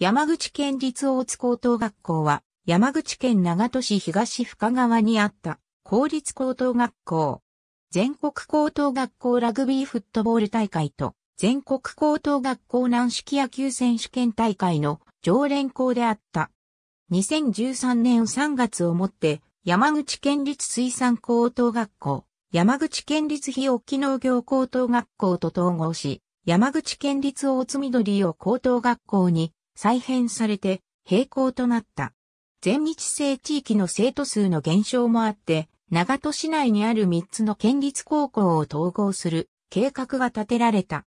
山口県立大津高等学校は、山口県長門市東深川にあった公立高等学校。全国高等学校ラグビーフットボール大会と全国高等学校軟式野球選手権大会の常連校であった。2013年3月をもって山口県立水産高等学校、山口県立日沖農業高等学校と統合し、山口県立大津緑を高等学校に再編されて並行となった。全日制地域の生徒数の減少もあって、長戸市内にある3つの県立高校を統合する計画が立てられた。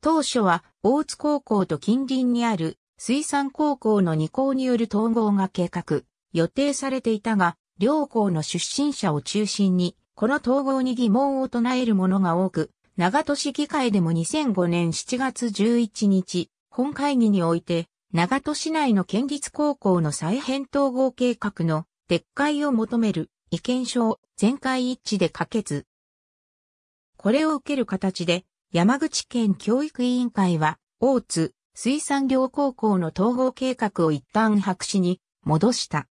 当初は大津高校と近隣にある水産高校の2校による統合が計画、予定されていたが、両校の出身者を中心に、この統合に疑問を唱える者が多く、長戸市議会でも2005年7月11日、本会議において、長門市内の県立高校の再編統合計画の撤回を求める意見書を全会一致で可決。これを受ける形で山口県教育委員会は大津水産業高校の統合計画を一旦白紙に戻した。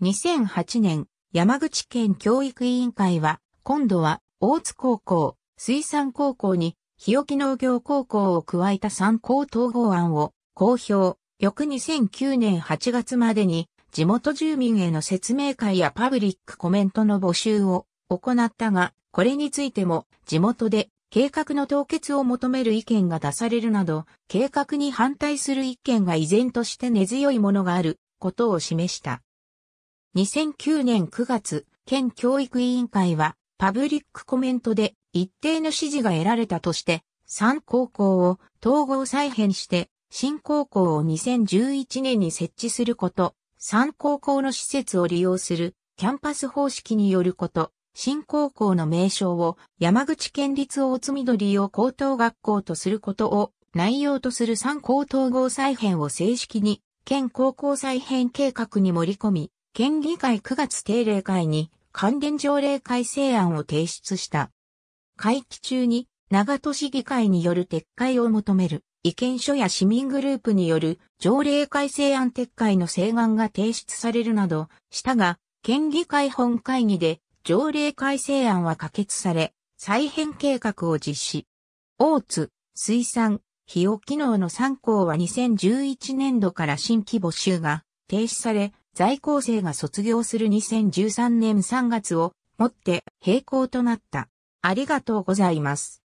2008年山口県教育委員会は今度は大津高校、水産高校に日置農業高校を加えた参考統合案を公表、翌2009年8月までに地元住民への説明会やパブリックコメントの募集を行ったが、これについても地元で計画の凍結を求める意見が出されるなど、計画に反対する意見が依然として根強いものがあることを示した。2009年9月、県教育委員会はパブリックコメントで一定の支持が得られたとして、3高校を統合再編して新高校を2011年に設置すること、3高校の施設を利用するキャンパス方式によること、新高校の名称を山口県立大津緑用高等学校とすることを内容とする3高統合再編を正式に県高校再編計画に盛り込み、県議会9月定例会に関連条例改正案を提出した。会期中に長都市議会による撤回を求める。意見書や市民グループによる条例改正案撤回の請願が提出されるなどしたが、県議会本会議で条例改正案は可決され、再編計画を実施。大津、水産、費用機能の3校は2011年度から新規募集が停止され、在校生が卒業する2013年3月をもって閉校となった。ありがとうございます。